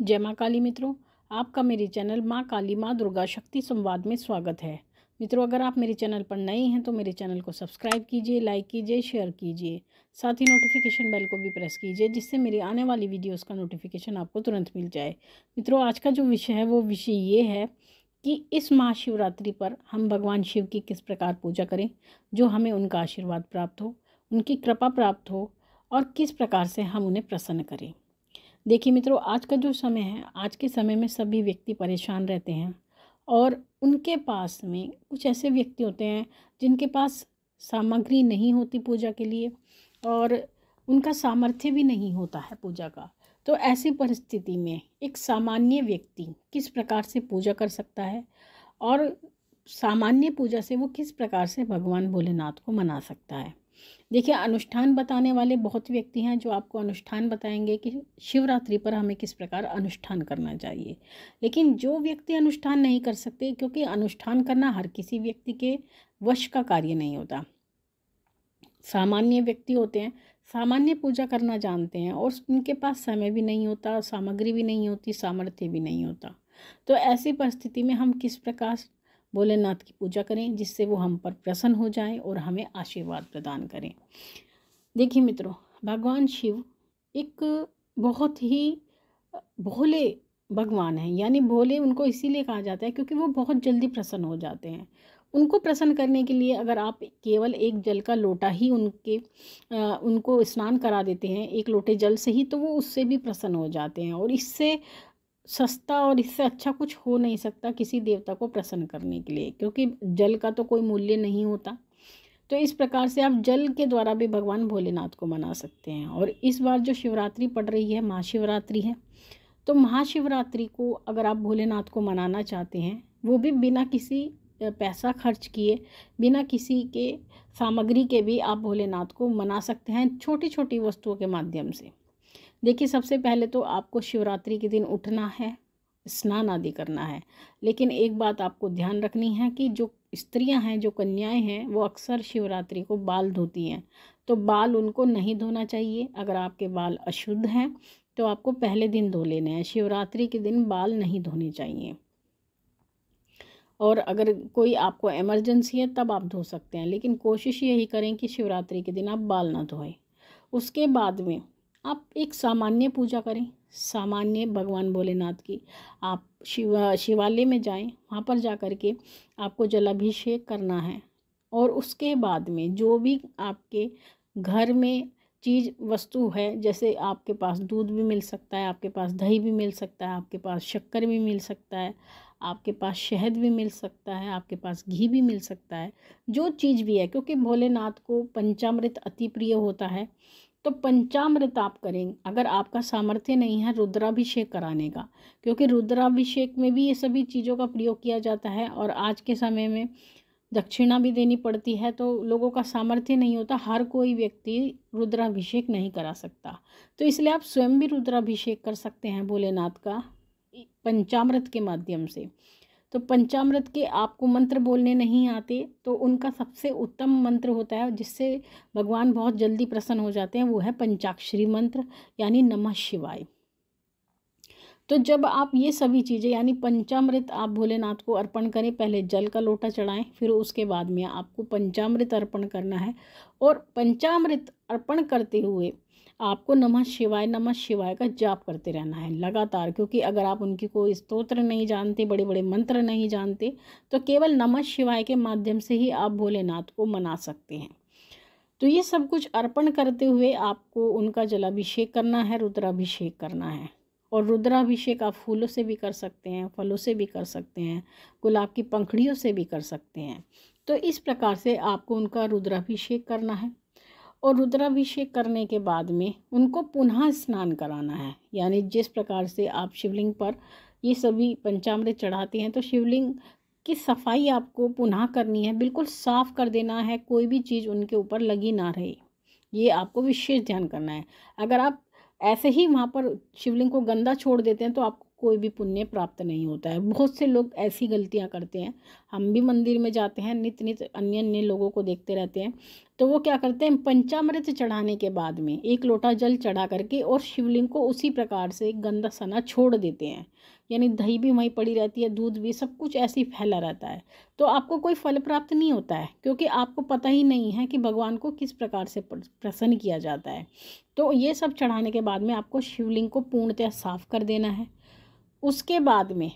जय माँ काली मित्रों आपका मेरे चैनल माँ काली माँ दुर्गा शक्ति संवाद में स्वागत है मित्रों अगर आप मेरे चैनल पर नए हैं तो मेरे चैनल को सब्सक्राइब कीजिए लाइक कीजिए शेयर कीजिए साथ ही नोटिफिकेशन बेल को भी प्रेस कीजिए जिससे मेरी आने वाली वीडियोस का नोटिफिकेशन आपको तुरंत मिल जाए मित्रों आज का जो विषय है वो विषय ये है कि इस महाशिवरात्रि पर हम भगवान शिव की किस प्रकार पूजा करें जो हमें उनका आशीर्वाद प्राप्त हो उनकी कृपा प्राप्त हो और किस प्रकार से हम उन्हें प्रसन्न करें देखिए मित्रों आज का जो समय है आज के समय में सभी व्यक्ति परेशान रहते हैं और उनके पास में कुछ ऐसे व्यक्ति होते हैं जिनके पास सामग्री नहीं होती पूजा के लिए और उनका सामर्थ्य भी नहीं होता है पूजा का तो ऐसी परिस्थिति में एक सामान्य व्यक्ति किस प्रकार से पूजा कर सकता है और सामान्य पूजा से वो किस प्रकार से भगवान भोलेनाथ को मना सकता है देखिए अनुष्ठान बताने वाले बहुत व्यक्ति हैं जो आपको अनुष्ठान बताएंगे कि शिवरात्रि पर हमें किस प्रकार अनुष्ठान करना चाहिए लेकिन जो व्यक्ति अनुष्ठान नहीं कर सकते क्योंकि अनुष्ठान करना हर किसी व्यक्ति के वश का कार्य नहीं होता सामान्य व्यक्ति होते हैं सामान्य पूजा करना जानते हैं और उनके पास समय भी नहीं होता सामग्री भी नहीं होती सामर्थ्य भी नहीं होता तो ऐसी परिस्थिति में हम किस प्रकार भोलेनाथ की पूजा करें जिससे वो हम पर प्रसन्न हो जाएं और हमें आशीर्वाद प्रदान करें देखिए मित्रों भगवान शिव एक बहुत ही भोले भगवान हैं यानी भोले उनको इसीलिए कहा जाता है क्योंकि वो बहुत जल्दी प्रसन्न हो जाते हैं उनको प्रसन्न करने के लिए अगर आप केवल एक जल का लोटा ही उनके आ, उनको स्नान करा देते हैं एक लोटे जल से ही तो वो उससे भी प्रसन्न हो जाते हैं और इससे सस्ता और इससे अच्छा कुछ हो नहीं सकता किसी देवता को प्रसन्न करने के लिए क्योंकि जल का तो कोई मूल्य नहीं होता तो इस प्रकार से आप जल के द्वारा भी भगवान भोलेनाथ को मना सकते हैं और इस बार जो शिवरात्रि पड़ रही है महाशिवरात्रि है तो महाशिवरात्रि को अगर आप भोलेनाथ को मनाना चाहते हैं वो भी बिना किसी पैसा खर्च किए बिना किसी के सामग्री के भी आप भोलेनाथ को मना सकते हैं छोटी छोटी वस्तुओं के माध्यम से देखिए सबसे पहले तो आपको शिवरात्रि के दिन उठना है स्नान आदि करना है लेकिन एक बात आपको ध्यान रखनी है कि जो स्त्रियां हैं जो कन्याएं हैं वो अक्सर शिवरात्रि को बाल धोती हैं तो बाल उनको नहीं धोना चाहिए अगर आपके बाल अशुद्ध हैं तो आपको पहले दिन धो लेने हैं शिवरात्रि के दिन बाल नहीं धोने चाहिए और अगर कोई आपको इमरजेंसी है तब आप धो सकते हैं लेकिन कोशिश यही करें कि शिवरात्रि के दिन आप बाल ना धोएं उसके बाद में आप एक सामान्य पूजा करें सामान्य भगवान भोलेनाथ की आप शिवा शिवालय में जाएं वहाँ पर जा कर के आपको जलाभिषेक करना है और उसके बाद में जो भी आपके घर में चीज़ वस्तु है जैसे आपके पास दूध भी मिल सकता है आपके पास दही भी मिल सकता है आपके पास शक्कर भी मिल सकता है आपके पास शहद भी मिल सकता है आपके पास घी भी मिल सकता है जो चीज़ भी है क्योंकि भोलेनाथ को पंचामृत अति प्रिय होता है तो पंचामृत आप करें अगर आपका सामर्थ्य नहीं है रुद्राभिषेक कराने का क्योंकि रुद्राभिषेक में भी ये सभी चीज़ों का प्रयोग किया जाता है और आज के समय में दक्षिणा भी देनी पड़ती है तो लोगों का सामर्थ्य नहीं होता हर कोई व्यक्ति रुद्राभिषेक नहीं करा सकता तो इसलिए आप स्वयं भी रुद्राभिषेक कर सकते हैं भोलेनाथ का पंचामृत के माध्यम से तो पंचामृत के आपको मंत्र बोलने नहीं आते तो उनका सबसे उत्तम मंत्र होता है जिससे भगवान बहुत जल्दी प्रसन्न हो जाते हैं वो है पंचाक्षरी मंत्र यानी नमः शिवाय तो जब आप ये सभी चीज़ें यानी पंचामृत आप भोलेनाथ को अर्पण करें पहले जल का लोटा चढ़ाएं फिर उसके बाद में आपको पंचामृत अर्पण करना है और पंचामृत अर्पण करते हुए आपको नमः शिवाय नमः शिवाय का जाप करते रहना है लगातार क्योंकि अगर आप उनकी कोई स्तोत्र नहीं जानते बड़े बड़े मंत्र नहीं जानते तो केवल नमः शिवाय के माध्यम से ही आप भोलेनाथ को मना सकते हैं तो ये सब कुछ अर्पण करते हुए आपको उनका जलाभिषेक करना है रुद्राभिषेक करना है और रुद्राभिषेक आप फूलों से भी कर सकते हैं फलों से भी कर सकते हैं गुलाब की पंखड़ियों से भी कर सकते हैं तो इस प्रकार से आपको उनका रुद्राभिषेक करना है और रुद्राभिषेक करने के बाद में उनको पुनः स्नान कराना है यानी जिस प्रकार से आप शिवलिंग पर ये सभी पंचामृत चढ़ाते हैं तो शिवलिंग की सफाई आपको पुनः करनी है बिल्कुल साफ़ कर देना है कोई भी चीज़ उनके ऊपर लगी ना रहे ये आपको विशेष ध्यान करना है अगर आप ऐसे ही वहाँ पर शिवलिंग को गंदा छोड़ देते हैं तो आपको कोई भी पुण्य प्राप्त नहीं होता है बहुत से लोग ऐसी गलतियां करते हैं हम भी मंदिर में जाते हैं नित नित अन्य अन्य लोगों को देखते रहते हैं तो वो क्या करते हैं पंचामृत चढ़ाने के बाद में एक लोटा जल चढ़ा करके और शिवलिंग को उसी प्रकार से गंदा सना छोड़ देते हैं यानी दही भी वहीं पड़ी रहती है दूध भी सब कुछ ऐसे ही फैला रहता है तो आपको कोई फल प्राप्त नहीं होता है क्योंकि आपको पता ही नहीं है कि भगवान को किस प्रकार से प्रसन्न किया जाता है तो ये सब चढ़ाने के बाद में आपको शिवलिंग को पूर्णतः साफ कर देना है उसके बाद में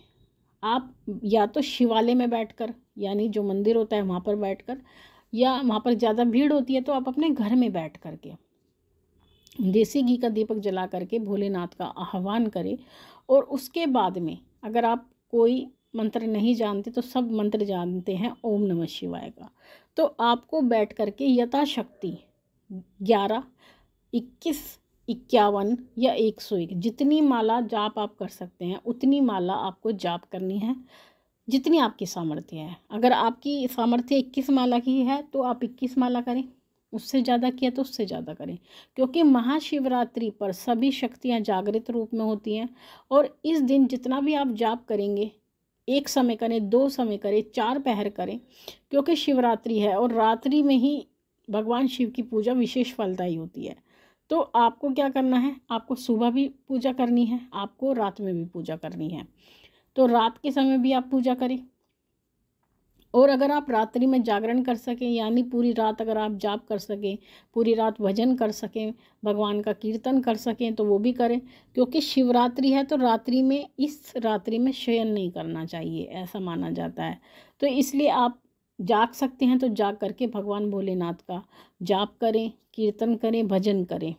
आप या तो शिवालय में बैठकर यानी जो मंदिर होता है वहाँ पर बैठकर या वहाँ पर ज़्यादा भीड़ होती है तो आप अपने घर में बैठ कर के देसी घी का दीपक जला करके भोलेनाथ का आह्वान करें और उसके बाद में अगर आप कोई मंत्र नहीं जानते तो सब मंत्र जानते हैं ओम नमः शिवाय का तो आपको बैठ करके यथाशक्ति ग्यारह इक्कीस इक्यावन या एक सौ एक जितनी माला जाप आप कर सकते हैं उतनी माला आपको जाप करनी है जितनी आपकी सामर्थ्य है अगर आपकी सामर्थ्य इक्कीस माला की है तो आप इक्कीस माला करें उससे ज़्यादा किया तो उससे ज़्यादा करें क्योंकि महाशिवरात्रि पर सभी शक्तियाँ जागृत रूप में होती हैं और इस दिन जितना भी आप जाप करेंगे एक समय करें दो समय करें चार पहर करें क्योंकि शिवरात्रि है और रात्रि में ही भगवान शिव की पूजा विशेष फलदायी होती है तो आपको क्या करना है आपको सुबह भी पूजा करनी है आपको रात में भी पूजा करनी है तो रात के समय भी आप पूजा करें और अगर आप रात्रि में जागरण कर सकें यानी पूरी रात अगर आप जाप कर सकें पूरी रात भजन कर सकें भगवान का कीर्तन कर सकें तो वो भी करें क्योंकि शिवरात्रि है तो रात्रि में इस रात्रि में शयन नहीं करना चाहिए ऐसा माना जाता है तो इसलिए आप जाग सकते हैं तो जाग करके भगवान भोलेनाथ का जाप करें कीर्तन करें भजन करें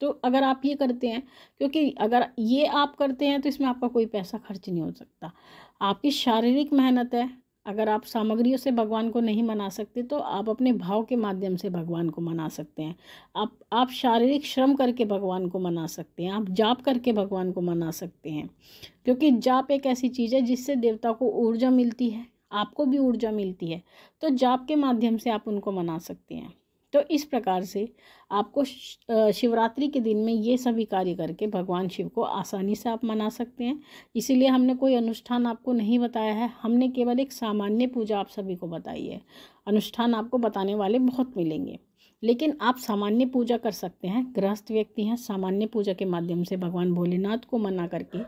तो अगर आप ये करते हैं क्योंकि अगर ये आप करते हैं तो इसमें आपका कोई पैसा खर्च नहीं हो सकता आपकी शारीरिक मेहनत है अगर आप सामग्रियों से भगवान को नहीं मना सकते तो आप अपने भाव के माध्यम से भगवान को मना सकते हैं आप आप शारीरिक श्रम करके भगवान को मना सकते हैं आप जाप करके भगवान को मना सकते हैं क्योंकि जाप एक ऐसी चीज़ है जिससे देवता को ऊर्जा मिलती है आपको भी ऊर्जा मिलती है तो जाप के माध्यम से आप उनको मना सकते हैं तो इस प्रकार से आपको शिवरात्रि के दिन में ये सभी कार्य करके भगवान शिव को आसानी से आप मना सकते हैं इसीलिए हमने कोई अनुष्ठान आपको नहीं बताया है हमने केवल एक सामान्य पूजा आप सभी को बताई है अनुष्ठान आपको बताने वाले बहुत मिलेंगे लेकिन आप सामान्य पूजा कर सकते हैं गृहस्थ व्यक्ति हैं सामान्य पूजा के माध्यम से भगवान भोलेनाथ को मना करके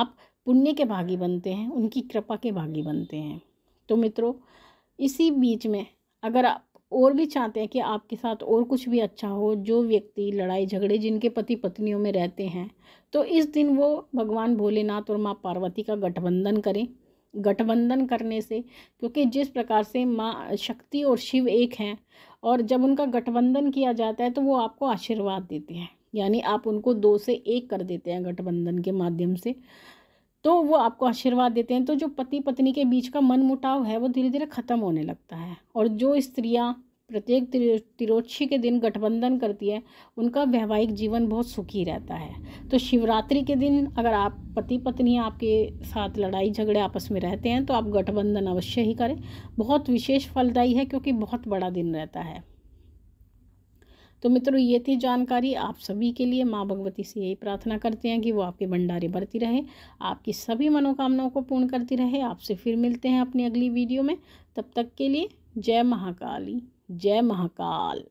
आप पुण्य के भागी बनते हैं उनकी कृपा के भागी बनते हैं तो मित्रों इसी बीच में अगर आप और भी चाहते हैं कि आपके साथ और कुछ भी अच्छा हो जो व्यक्ति लड़ाई झगड़े जिनके पति पत्नियों में रहते हैं तो इस दिन वो भगवान भोलेनाथ और माँ पार्वती का गठबंधन करें गठबंधन करने से क्योंकि जिस प्रकार से माँ शक्ति और शिव एक हैं और जब उनका गठबंधन किया जाता है तो वो आपको आशीर्वाद देते हैं यानी आप उनको दो से एक कर देते हैं गठबंधन के माध्यम से तो वो आपको आशीर्वाद देते हैं तो जो पति पत्नी के बीच का मन मुटाव है वो धीरे धीरे ख़त्म होने लगता है और जो स्त्रियाँ प्रत्येक तिरोच्छी के दिन गठबंधन करती है उनका वैवाहिक जीवन बहुत सुखी रहता है तो शिवरात्रि के दिन अगर आप पति पत्नी आपके साथ लड़ाई झगड़े आपस में रहते हैं तो आप गठबंधन अवश्य ही करें बहुत विशेष फलदायी है क्योंकि बहुत बड़ा दिन रहता है तो मित्रों ये थी जानकारी आप सभी के लिए माँ भगवती से यही प्रार्थना करते हैं कि वो आपके भंडारे भरती रहे आपकी सभी मनोकामनाओं को पूर्ण करती रहे आपसे फिर मिलते हैं अपनी अगली वीडियो में तब तक के लिए जय महाकाली जय महाकाल